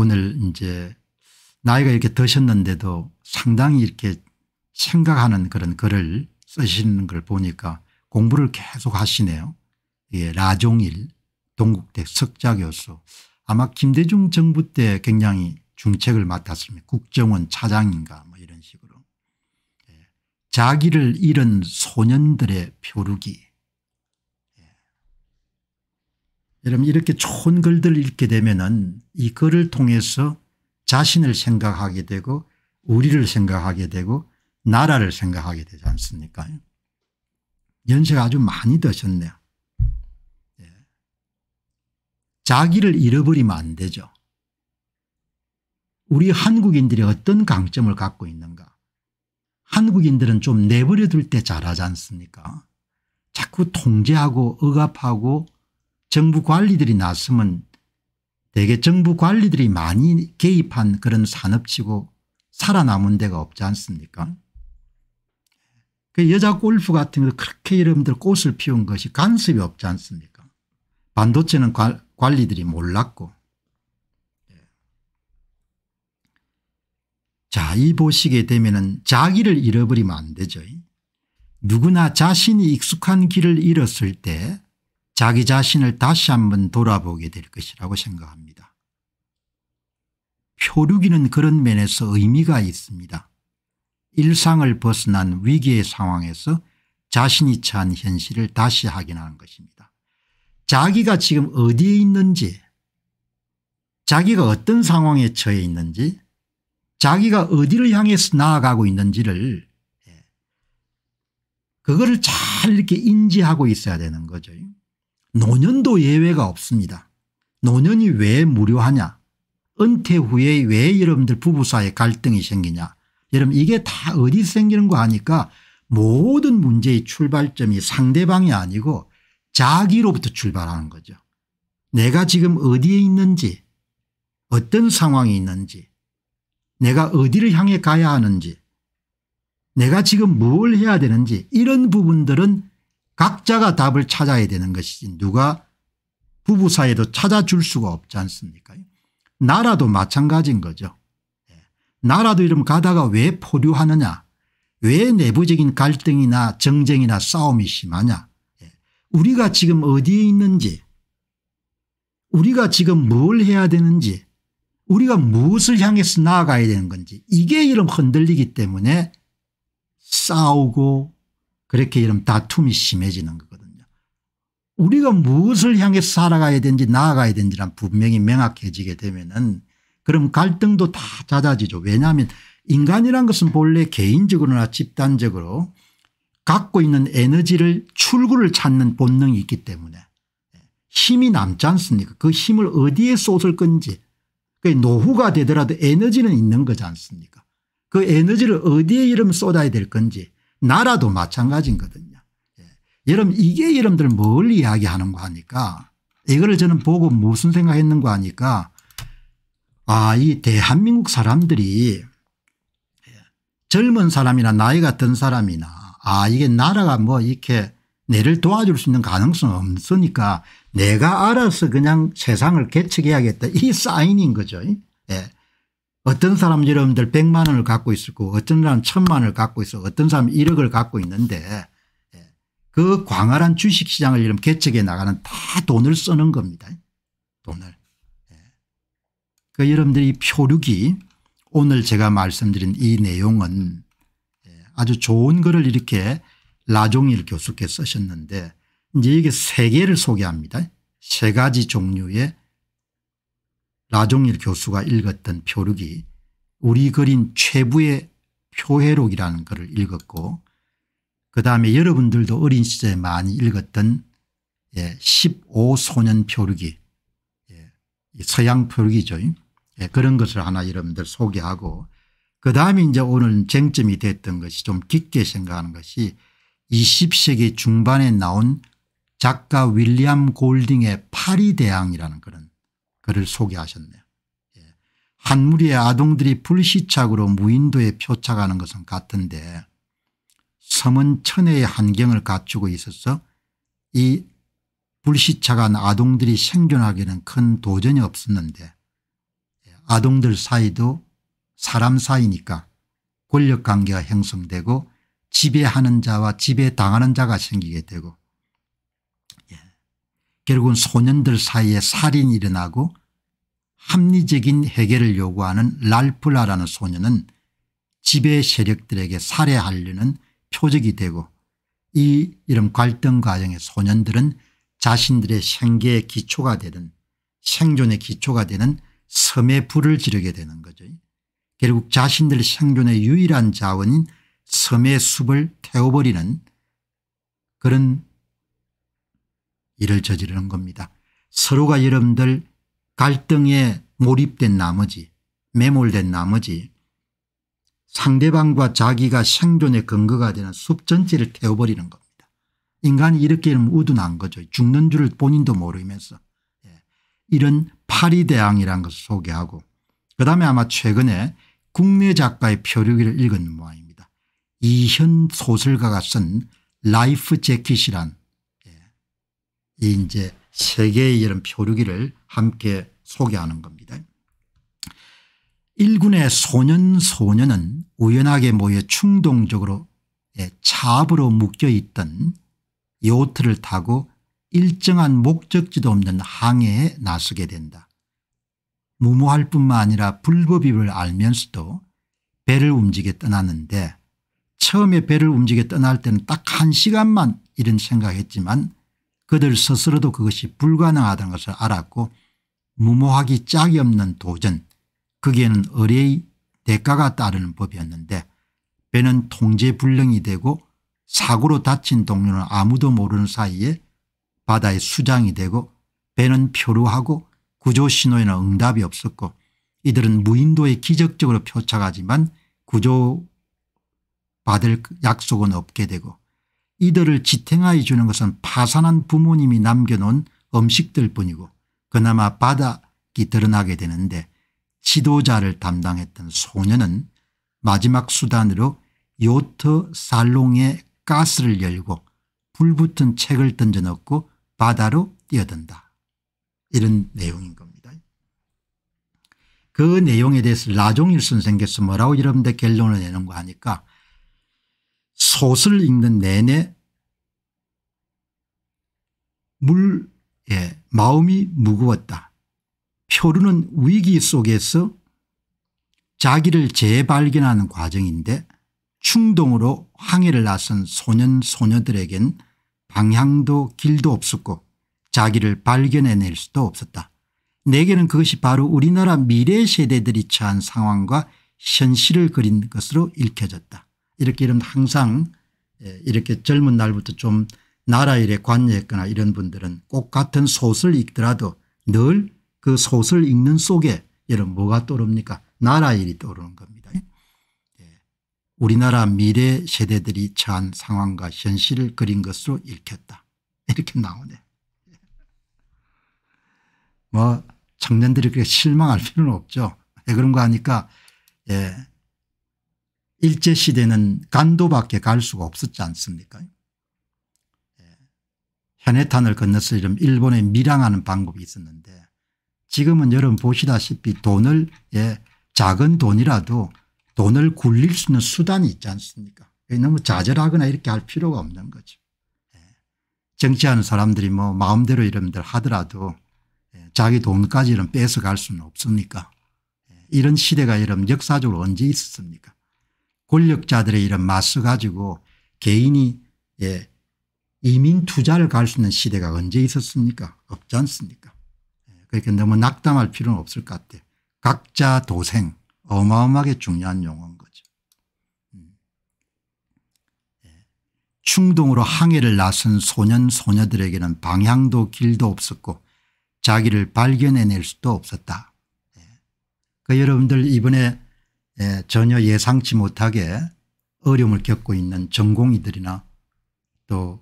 오늘 이제 나이가 이렇게 드셨는데도 상당히 이렇게 생각하는 그런 글을 쓰시는 걸 보니까 공부를 계속 하시네요. 예, 라종일 동국대 석자교수 아마 김대중 정부 때 굉장히 중책을 맡았습니다. 국정원 차장인가 뭐 이런 식으로. 예. 자기를 잃은 소년들의 표류기 여러분 이렇게 좋은 글들을 읽게 되면은 이 글을 통해서 자신을 생각하게 되고 우리를 생각하게 되고 나라를 생각하게 되지 않습니까? 연세가 아주 많이 드셨네요. 예. 자기를 잃어버리면 안 되죠. 우리 한국인들이 어떤 강점을 갖고 있는가. 한국인들은 좀 내버려 둘 때 잘하지 않습니까? 자꾸 통제하고 억압하고 정부 관리들이 났으면 대개 정부 관리들이 많이 개입한 그런 산업치고 살아남은 데가 없지 않습니까 그 여자 골프 같은 거 그렇게 여러분들 꽃을 피운 것이 간섭이 없지 않습니까 반도체는 관, 관리들이 몰랐고 예. 자, 이 보시게 되면은 자기를 잃어버리면 안 되죠. 누구나 자신이 익숙한 길을 잃었을 때 자기 자신을 다시 한번 돌아보게 될 것이라고 생각합니다. 표류기는 그런 면에서 의미가 있습니다. 일상을 벗어난 위기의 상황에서 자신이 처한 현실을 다시 확인하는 것입니다. 자기가 지금 어디에 있는지 자기가 어떤 상황에 처해 있는지 자기가 어디를 향해서 나아가고 있는지를 예, 그거를 잘 이렇게 인지하고 있어야 되는 거죠. 노년도 예외가 없습니다. 노년이 왜 무료하냐 은퇴 후에 왜 여러분들 부부 사이에 갈등이 생기냐 여러분 이게 다어디 생기는 거 하니까 모든 문제의 출발점이 상대방이 아니고 자기로부터 출발하는 거죠. 내가 지금 어디에 있는지 어떤 상황이 있는지 내가 어디를 향해 가야 하는지 내가 지금 뭘 해야 되는지 이런 부분들은 각자가 답을 찾아야 되는 것이지 누가 부부 사이도 에 찾아줄 수가 없지 않습니까 나라도 마찬가지인 거죠. 예. 나라도 이러면 가다가 왜 포류하느냐 왜 내부적인 갈등이나 정쟁이나 싸움이 심하냐 예. 우리가 지금 어디에 있는지 우리가 지금 뭘 해야 되는지 우리가 무엇을 향해서 나아가야 되는 건지 이게 이런 흔들리기 때문에 싸우고 그렇게 이런 다툼이 심해지는 거거든요. 우리가 무엇을 향해 살아가야 되는지 나아가야 되는지란 분명히 명확해지게 되면은 그럼 갈등도 다 잦아지죠. 왜냐하면 인간이란 것은 본래 개인적으로나 집단적으로 갖고 있는 에너지를 출구를 찾는 본능이 있기 때문에 힘이 남지 않습니까 그 힘을 어디에 쏟을 건지 그 노후가 되더라도 에너지는 있는 거지 않습니까 그 에너지를 어디에 이름 쏟아야 될 건지 나라도 마찬가지거든요. 예. 여러분 이게 여러분들 뭘 이야기하는 거 하니까 이거 저는 보고 무슨 생각했는가 하니까 아이 대한민국 사람들이 예, 젊은 사람이나 나이가 든 사람이나 아 이게 나라가 뭐 이렇게 내를 도와줄 수 있는 가능성은 없으니까 내가 알아서 그냥 세상을 개척해야겠다 이 사인인 거죠. 예. 어떤 사람 여러분들 100만 원을 갖고 있었고 어떤 사람 1000만 원을 갖고 있어 어떤 사람 1억을 갖고 있는데 예, 그 광활한 주식시장을 이름 개척해 나가는 다 돈을 쓰는 겁니다. 돈을. 예. 그 여러분들이 표류기 오늘 제가 말씀드린 이 내용은 예, 아주 좋은 글을 이렇게 라종일 교수께 쓰셨는데 이제 이게 세 개를 소개합니다. 세 가지 종류의 라종일 교수가 읽었던 표류이 우리 그린 최부의 표회록이라는 글을 읽었고 그다음에 여러분들도 어린 시절에 많이 읽었던 예, 15소년 표류기 예, 서양 표류기죠. 예, 그런 것을 하나 여러분들 소개하고 그다음에 이제 오늘 쟁점이 됐던 것이 좀 깊게 생각하는 것이 20세기 중반에 나온 작가 윌리엄 골딩의 파리대항이라는 그런 그를 소개하셨네요. 예. 한 무리의 아동들이 불시착으로 무인도에 표착하는 것은 같은데 섬은 천혜의 환경을 갖추고 있어서 이 불시착한 아동들이 생존하기는 큰 도전이 없었는데 예. 아동들 사이도 사람 사이니까 권력관계가 형성되고 지배하는 자와 지배당하는 자가 생기게 되고 결국은 소년들 사이에 살인이 일어나고 합리적인 해결을 요구하는 랄플라라는 소년은 지배 세력들에게 살해하려는 표적이 되고 이 이런 갈등 과정에 소년들은 자신들의 생계의 기초가 되는 생존의 기초가 되는 섬에 불을 지르게 되는 거죠. 결국 자신들 생존의 유일한 자원인 섬의 숲을 태워버리는 그런 일을 저지르는 겁니다. 서로가 여러분들 갈등에 몰입된 나머지 매몰된 나머지 상대방과 자기가 생존의 근거가 되는 숲 전체를 태워버리는 겁니다. 인간이 이렇게 되면 우둔한 거죠. 죽는 줄을 본인도 모르면서 예. 이런 파리대항이라는 것을 소개하고 그다음에 아마 최근에 국내 작가의 표류기를 읽은 모양입니다. 이현 소설가가 쓴 라이프 재킷이란 이 이제 세계의 이런 표류기를 함께 소개하는 겁니다. 일군의 소년 소녀는 우연하게 모여 충동적으로 차압으로 예, 묶여 있던 요트를 타고 일정한 목적지도 없는 항해에 나서게 된다. 무모할 뿐만 아니라 불법입을 알면서도 배를 움직여 떠났는데 처음에 배를 움직여 떠날 때는 딱 한 시간만 이런 생각했지만 그들 스스로도 그것이 불가능하다는 것을 알았고 무모하기 짝이 없는 도전 거기에는 의뢰의 대가가 따르는 법이었는데 배는 통제불능이 되고 사고로 다친 동료는 아무도 모르는 사이에 바다의 수장이 되고 배는 표류하고 구조 신호에는 응답이 없었고 이들은 무인도에 기적적으로 표착하지만 구조 받을 약속은 없게 되고 이들을 지탱하여 주는 것은 파산한 부모님이 남겨놓은 음식들 뿐이고 그나마 바닥이 드러나게 되는데 지도자를 담당했던 소녀는 마지막 수단으로 요트 살롱에 가스를 열고 불붙은 책을 던져넣고 바다로 뛰어든다. 이런 내용인 겁니다. 그 내용에 대해서 라종일 선생께서 뭐라고 여러분데 결론을 내는 거 하니까 솥을 읽는 내내 물에 예, 마음이 무거웠다. 표류는 위기 속에서 자기를 재발견하는 과정인데 충동으로 항해를 나선 소년 소녀들에겐 방향도 길도 없었고 자기를 발견해낼 수도 없었다. 내게는 그것이 바로 우리나라 미래 세대들이 처한 상황과 현실을 그린 것으로 읽혀졌다. 이렇게 이름 항상 예, 이렇게 젊은 날부터 좀 나라 일에 관여했거나 이런 분들은 꼭 같은 소설 읽더라도 늘 그 소설 읽는 속에 여러분 뭐가 떠오릅니까 나라 일이 떠오르는 겁니다. 예. 우리나라 미래 세대들이 처한 상황과 현실을 그린 것으로 읽혔다. 이렇게 나오네. 뭐 청년들이 그렇게 실망할 필요는 없죠. 왜 그런가 하니까 예, 일제시대는 간도밖에 갈 수가 없었지 않습니까 예. 현해탄을 건너서 이런 일본에 밀항하는 방법이 있었는데 지금은 여러분 보시다시피 돈을 예, 작은 돈이라도 돈을 굴릴 수 있는 수단이 있지 않습니까 너무 좌절하거나 이렇게 할 필요가 없는 거죠. 예. 정치하는 사람들이 뭐 마음대로 이런들 하더라도 예, 자기 돈까지 이 뺏어갈 수는 없습니까 예. 이런 시대가 이런 역사적으로 언제 있었습니까 권력자들의 이런 맞서 가지고 개인이 예, 이민 투자를 갈 수 있는 시대가 언제 있었습니까 없지 않습니까 예, 그렇게 너무 낙담할 필요는 없을 것 같아요. 각자 도생 어마어마하게 중요한 용어인 거죠. 음. 예. 충동으로 항해를 나선 소년 소녀들에게는 방향도 길도 없었고 자기를 발견해낼 수도 없었다. 예. 그 여러분들 이번에 예, 전혀 예상치 못하게 어려움을 겪고 있는 전공의들이나 또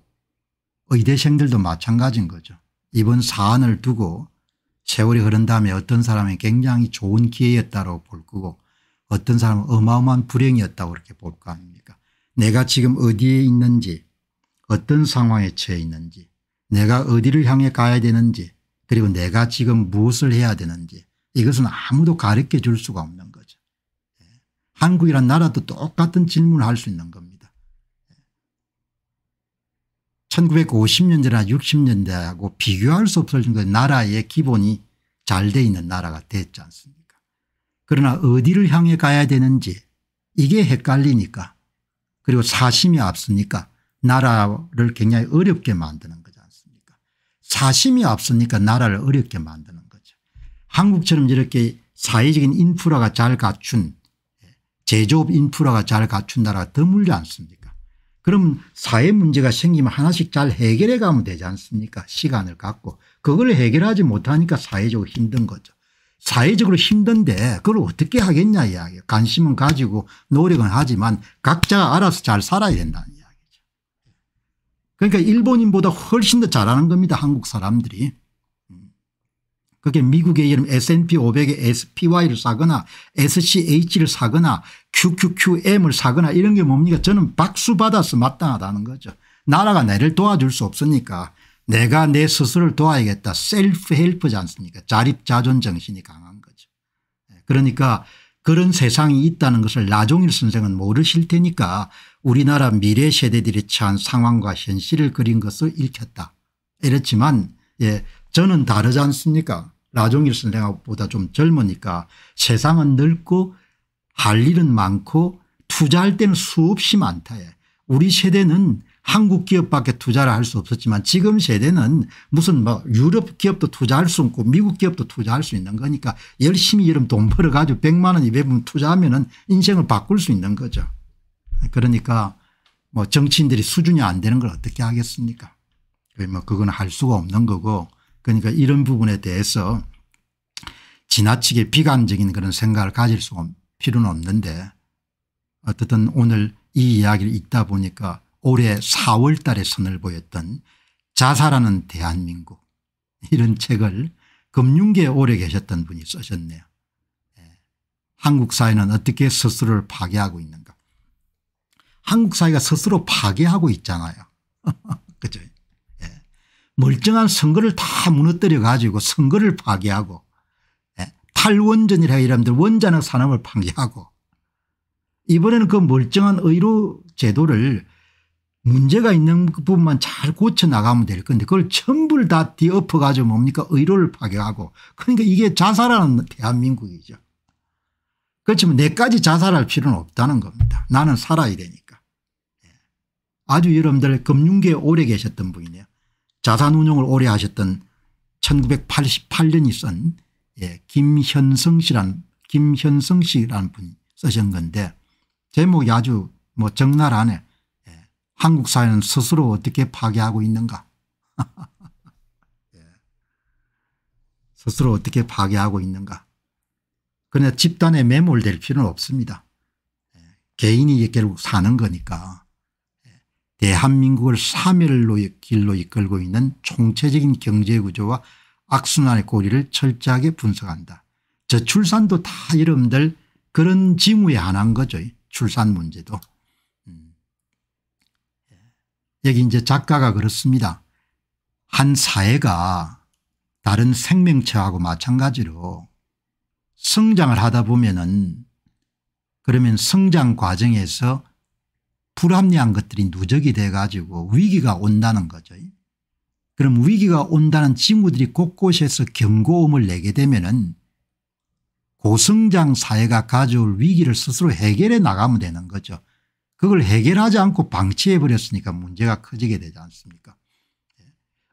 의대생들도 마찬가지인 거죠. 이번 사안을 두고 세월이 흐른 다음에 어떤 사람이 굉장히 좋은 기회였다고 볼 거고 어떤 사람은 어마어마한 불행이었다고 그렇게 볼거 아닙니까 내가 지금 어디에 있는지 어떤 상황에 처해 있는지 내가 어디를 향해 가야 되는지 그리고 내가 지금 무엇을 해야 되는지 이것은 아무도 가르쳐 줄 수가 없는 거죠. 한국이란 나라도 똑같은 질문을 할 수 있는 겁니다. 1950년대나 60년대하고 비교할 수 없을 정도의 나라의 기본이 잘 돼 있는 나라가 됐지 않습니까 그러나 어디를 향해 가야 되는지 이게 헷갈리니까 그리고 사심이 앞서니까 나라를 굉장히 어렵게 만드는 거지 않습니까 사심이 앞서니까 나라를 어렵게 만드는 거죠. 한국처럼 이렇게 사회적인 인프라가 잘 갖춘 제조업 인프라가 잘 갖춘 나라가 드물지 않습니까 그럼 사회 문제가 생기면 하나씩 잘 해결해 가면 되지 않습니까 시간을 갖고 그걸 해결하지 못하니까 사회적으로 힘든 거죠. 사회적으로 힘든데 그걸 어떻게 하겠냐 이야기 관심은 가지고 노력은 하지만 각자 알아서 잘 살아야 된다는 이야기죠. 그러니까 일본인보다 훨씬 더 잘하는 겁니다 한국 사람들이. 그게 미국의 이름 S&P 5 0 0의 SPY를 사거나 SCH를 사거나 QQQM을 사거나 이런 게 뭡니까 저는 박수 받아서 마땅하다는 거죠. 나라가 나를 도와줄 수 없으니까 내가 내 스스로를 도와야겠다. 셀프 헬프지 않습니까 자립자존 정신이 강한 거죠. 예, 그러니까 그런 세상이 있다는 것을 나종일 선생은 모르실 테니까 우리나라 미래 세대들이 처한 상황과 현실을 그린 것을 읽혔다. 이렇지만 예, 저는 다르지 않습니까 나종일 씨는 내가 보다 좀 젊으니까 세상은 넓고 할 일은 많고 투자할 때는 수없이 많다. 예. 우리 세대는 한국 기업밖에 투자를 할 수 없었지만 지금 세대는 무슨 뭐 유럽 기업도 투자할 수 없고 미국 기업도 투자할 수 있는 거니까 열심히 이런 돈 벌어 가지고 100만 원 200만 투자하면 은 인생을 바꿀 수 있는 거죠. 그러니까 뭐 정치인들이 수준이 안 되는 걸 어떻게 하겠습니까 뭐 그건 할 수가 없는 거고 그러니까 이런 부분에 대해서 지나치게 비관적인 그런 생각을 가질 수 필요는 없는데 어쨌든 오늘 이 이야기를 읽다 보니까 올해 4월 달에 선을 보였던 자살하는 대한민국 이런 책을 금융계에 오래 계셨던 분이 쓰셨네요. 예. 한국 사회는 어떻게 스스로를 파괴하고 있는가. 한국 사회가 스스로 파괴하고 있잖아요. 그죠. 멀쩡한 선거를 다 무너뜨려 가지고 선거를 파괴하고 예, 탈원전이라 이러면 원자력 산업을 파괴하고 이번에는 그 멀쩡한 의료 제도를 문제가 있는 그 부분만 잘 고쳐나가면 될 건데 그걸 전부다 뒤엎어 가지고 뭡니까 의료를 파괴하고 그러니까 이게 자살하는 대한민국이죠. 그렇지만 내까지 네 자살할 필요는 없다는 겁니다. 나는 살아야 되니까. 예. 아주 여러분들 금융계에 오래 계셨던 분이네요. 자산운용을 오래 하셨던 1988년이 쓴 예, 김현성 씨란 김현성 씨라는 분이 쓰신 건데 제목이 아주 뭐 적나라하네. 예, 한국 사회는 스스로 어떻게 파괴하고 있는가. 예, 스스로 어떻게 파괴하고 있는가. 그러나 집단에 매몰될 필요는 없습니다. 예, 개인이 결국 사는 거니까. 대한민국을 3일로 길로 이끌고 있는 총체적인 경제구조와 악순환의 고리를 철저하게 분석한다. 저 출산도 다 여러분들 그런 징후에 안한 거죠. 출산 문제도. 음. 예. 여기 이제 작가가 그렇습니다. 한 사회가 다른 생명체하고 마찬가지로 성장을 하다 보면은 그러면 성장 과정에서 불합리한 것들이 누적이 돼가지고 위기가 온다는 거죠. 그럼 위기가 온다는 징후들이 곳곳에서 경고음을 내게 되면은 고성장 사회가 가져올 위기를 스스로 해결해 나가면 되는 거죠. 그걸 해결하지 않고 방치해버렸으니까 문제가 커지게 되지 않습니까 예.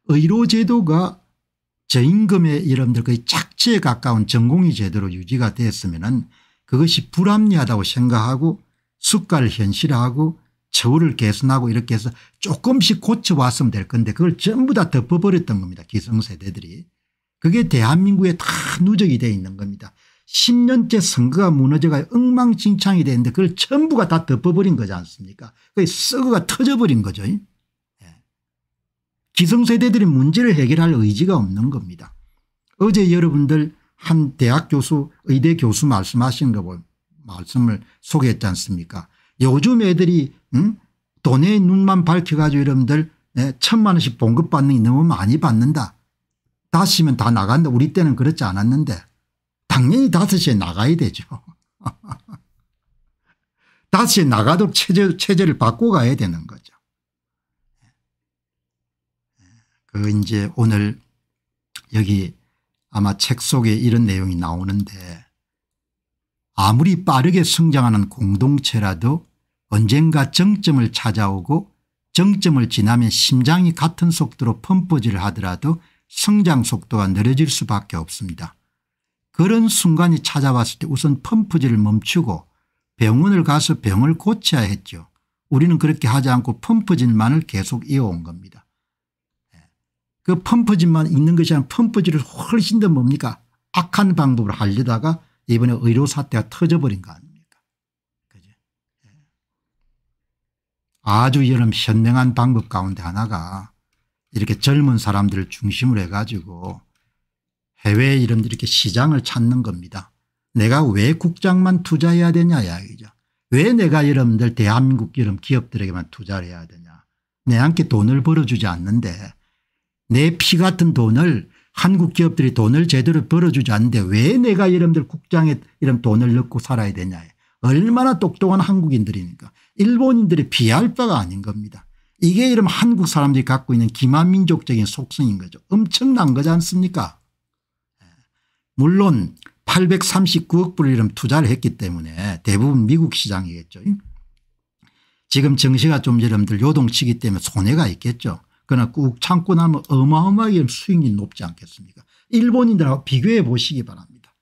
의료제도가 저임금의 여러분들 거의 착취에 가까운 전공의 제도로 유지가 됐으면 은 그것이 불합리하다고 생각하고 숙가를 현실화하고 처우를 개선하고 이렇게 해서 조금씩 고쳐왔으면 될 건데 그걸 전부 다 덮어버렸던 겁니다. 기성세대들이. 그게 대한민국에 다 누적이 돼 있는 겁니다. 10년째 선거가 무너져가 엉망진창이 되는데 그걸 전부가 다 덮어버린 거지 않습니까 그게 썩어가 터져버린 거죠. 예. 기성세대들이 문제를 해결할 의지가 없는 겁니다. 어제 여러분들 한 대학 교수 의대 교수 말씀하신 거 보면 말씀을 소개했지 않습니까 요즘 애들이 응? 돈의 눈만 밝혀가지고 여러분들 네, 천만 원씩 봉급 받는 게 너무 많이 받는다. 다시면 다 나간다. 우리 때는 그렇지 않았는데 당연히 다섯 시에 나가야 되죠. 다시 나가도 체제, 체제를 바꿔가야 되는 거죠. 그 이제 오늘 여기 아마 책 속에 이런 내용이 나오는데 아무리 빠르게 성장하는 공동체라도 언젠가 정점을 찾아오고 정점을 지나면 심장이 같은 속도로 펌프질을 하더라도 성장 속도가 느려질 수밖에 없습니다. 그런 순간이 찾아왔을 때 우선 펌프질을 멈추고 병원을 가서 병을 고쳐야 했죠. 우리는 그렇게 하지 않고 펌프질만을 계속 이어온 겁니다. 예. 그 펌프질만 있는 것이 아니라 펌프질을 훨씬 더 뭡니까 악한 방법으로 하려다가 이번에 의료 사태가 터져버린 거 아닙니까? 그죠? 예. 아주 여름 현명한 방법 가운데 하나가 이렇게 젊은 사람들을 중심으로 해가지고 해외 이름 이렇게 시장을 찾는 겁니다. 내가 왜 국장만 투자해야 되냐 이야기죠. 왜 내가 여러분들 대한민국 이름 기업들에게만 투자를 해야 되냐. 내한테 돈을 벌어주지 않는데 내 피 같은 돈을 한국 기업들이 돈을 제대로 벌어주지 않는데 왜 내가 여러분들 국장에 이런 돈을 넣고 살아야 되냐. 얼마나 똑똑한 한국인들이니까. 일본인들이 비할 바가 아닌 겁니다. 이게 이런 한국 사람들이 갖고 있는 기만민족적인 속성인 거죠. 엄청난 거지 않습니까? 예. 물론 839억 불을 이름 투자를 했기 때문에 대부분 미국 시장이겠죠. 지금 정시가 좀 여러분들 요동치기 때문에 손해가 있겠죠. 그러나 꾹 참고 나면 어마어마하게 수익이 높지 않겠습니까 일본인들하고 비교해 보시기 바랍니다.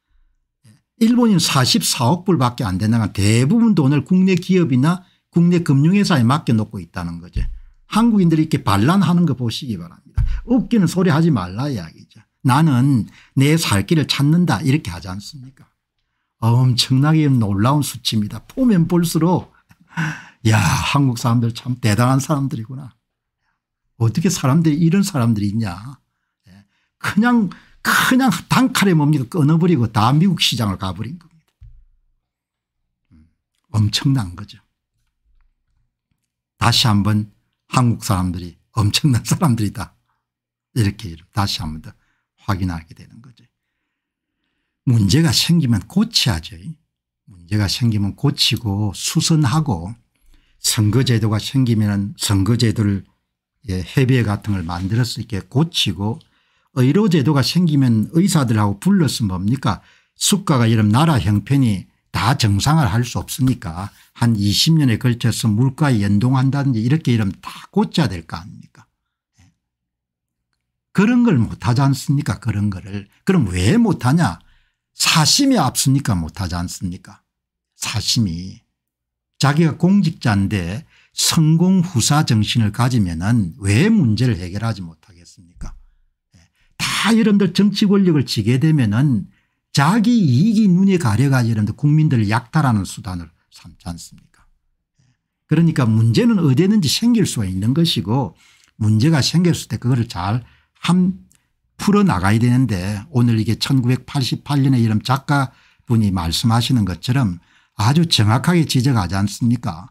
예. 일본인 44억 불밖에 안 된다는 대부분 돈을 국내 기업이나 국내 금융회사에 맡겨놓고 있다는 거죠. 한국인들이 이렇게 반란하는 거 보시기 바랍니다. 웃기는 소리 하지 말라 이야기죠. 나는 내 살 길을 찾는다 이렇게 하지 않습니까 엄청나게 놀라운 수치입니다. 보면 볼수록 야 한국 사람들 참 대단한 사람들이구나. 어떻게 사람들이 이런 사람들이 있냐. 예. 그냥 그냥 단칼에 뭡니까 끊어버리고 다 미국 시장을 가버린 겁니다. 음, 엄청난 거죠. 다시 한번 한국 사람들이 엄청난 사람들이다. 이렇게 다시 한 번 더 확인하게 되는 거죠. 문제가 생기면 고쳐야죠. 문제가 생기면 고치고 수선하고 선거제도가 생기면 선거제도를 예, 협의회 같은 걸 만들 수 있게 고치고 의료제도가 생기면 의사들하고 불러서 뭡니까 수가가 이런 나라 형편이 다 정상을 할 수 없으니까 한 20년에 걸쳐서 물가에 연동한다든지 이렇게 이러면 다 고쳐야 될 거 아닙니까 예. 그런 걸 못하지 않습니까 그런 거를 그럼 왜 못하냐 사심이 앞서니까 못하지 않습니까 사심이 자기가 공직자인데 성공 후사 정신을 가지면 은왜 문제를 해결하지 못하겠습니까 예. 다 여러분들 정치 권력을 쥐게 되면 은 자기 이익이 눈에 가려가지 여러분들 국민들을 약탈하는 수단을 삼지 않습니까 예. 그러니까 문제는 어디든지 생길 수가 있는 것이고 문제가 생겼을 때 그거를 잘함 풀어나가야 되는데 오늘 이게 1988년에 이런 작가분이 말씀하시는 것처럼 아주 정확하게 지적하지 않습니까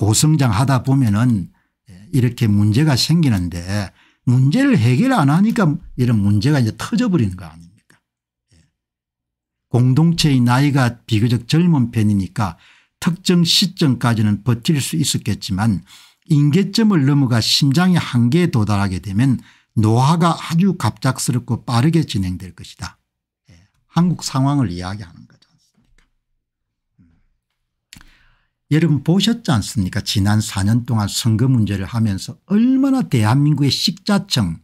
고성장하다 보면은 예, 이렇게 문제가 생기는데 문제를 해결 안 하니까 이런 문제가 이제 터져버리는 거 아닙니까 예. 공동체의 나이가 비교적 젊은 편이니까 특정 시점까지는 버틸 수 있었겠지만 인계점을 넘어가 심장의 한계에 도달하게 되면 노화가 아주 갑작스럽고 빠르게 진행될 것이다. 예. 한국 상황을 이야기하는 여러분 보셨지 않습니까 지난 4년 동안 선거 문제를 하면서 얼마나 대한민국의 식자층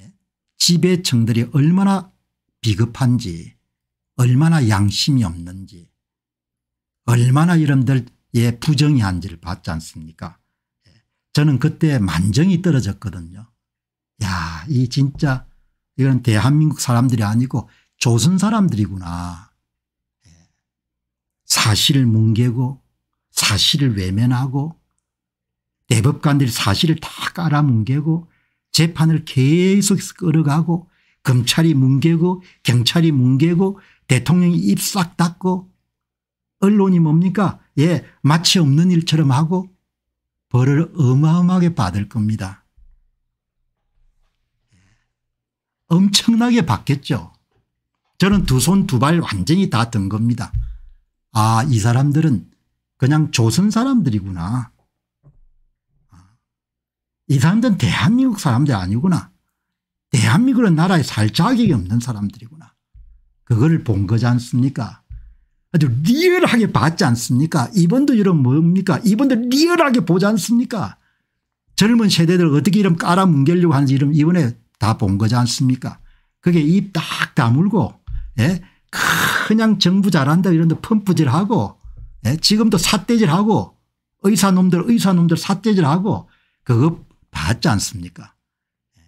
예? 지배층들이 얼마나 비겁한지 얼마나 양심이 없는지 얼마나 여러분들의 부정이한지를 봤지 않습니까 예? 저는 그때 만정이 떨어졌거든요 야이 진짜 이건 대한민국 사람들이 아니고 조선 사람들이구나 예? 사실을 뭉개고 사실을 외면하고 대법관들이 사실을 다 깔아뭉개고 재판을 계속 끌어가고 검찰이 뭉개고 경찰이 뭉개고 대통령이 입 싹 닫고 언론이 뭡니까 예 마치 없는 일처럼 하고 벌을 어마어마하게 받을 겁니다. 예. 엄청나게 받겠죠. 저는 두 손 두 발 완전히 다 든 겁니다. 아 이 사람들은 그냥 조선 사람들이구나. 아, 이 사람들은 대한민국 사람들 아니구나. 대한민국은 나라에 살 자격이 없는 사람들이구나. 그걸 본 거지 않습니까? 아주 리얼하게 봤지 않습니까? 이번도 이런 뭡니까? 이번도 리얼하게 보지 않습니까? 젊은 세대들 어떻게 이름 깔아뭉개려고 하는지 이름 이번에 다 본 거지 않습니까? 그게 입 딱 다물고 예? 그냥 정부 잘한다 이런 데 펌프질하고 예? 지금도 삿대질하고 의사놈들 의사놈들 삿대질하고 그거 봤지 않습니까 예?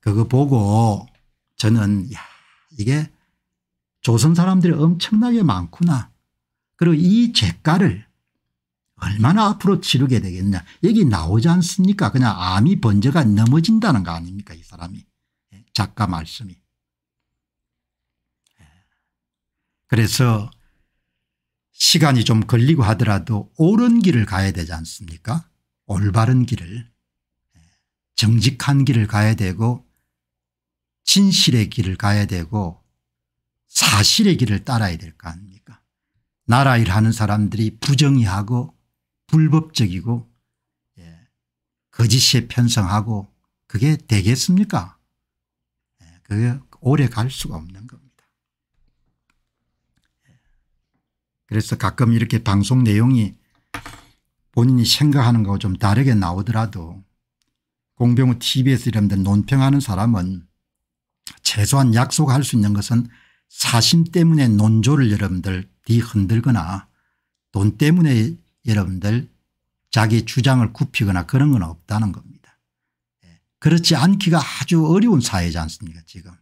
그거 보고 저는 야 이게 조선 사람들이 엄청나게 많구나 그리고 이 죄가를 얼마나 앞으로 치르게 되겠냐 여기 나오지 않습니까 그냥 암이 번져가 넘어진다는 거 아닙니까 이 사람이 예, 작가 말씀이 예. 그래서 시간이 좀 걸리고 하더라도 옳은 길을 가야 되지 않습니까 올바른 길을 정직한 길을 가야 되고 진실의 길을 가야 되고 사실의 길을 따라야 될 거 아닙니까 나라 일하는 사람들이 부정의하고 불법적이고 예, 거짓에 편성하고 그게 되겠습니까 예, 그게 오래 갈 수가 없는 겁니다. 그래서 가끔 이렇게 방송 내용이 본인이 생각하는 거하고 좀 다르게 나오더라도 공병우 tv에서 이런 데 논평하는 사람은 최소한 약속할 수 있는 것은 사심 때문에 논조를 여러분들 뒤흔들거나 돈 때문에 여러분들 자기 주장을 굽히거나 그런 건 없다는 겁니다. 예. 그렇지 않기가 아주 어려운 사회지 않습니까 지금.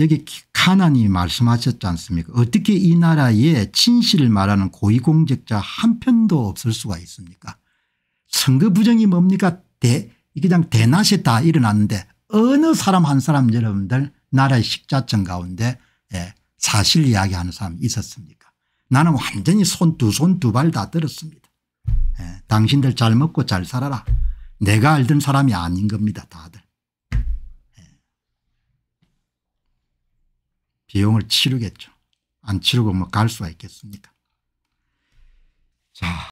여기 가난이 말씀하셨지 않습니까 어떻게 이 나라에 진실을 말하는 고위공직자 한 편도 없을 수가 있습니까 선거 부정이 뭡니까 대, 그냥 대낮에 다 일어났는데 어느 사람 한 사람 여러분들 나라의 식자층 가운데 예, 사실 이야기하는 사람 있었습니까 나는 완전히 손 두 손 두 발 다 들었습니다 예, 당신들 잘 먹고 잘 살아라 내가 알던 사람이 아닌 겁니다 다들 비용을 치르겠죠. 안 치르고 뭐 갈 수가 있겠습니까? 자,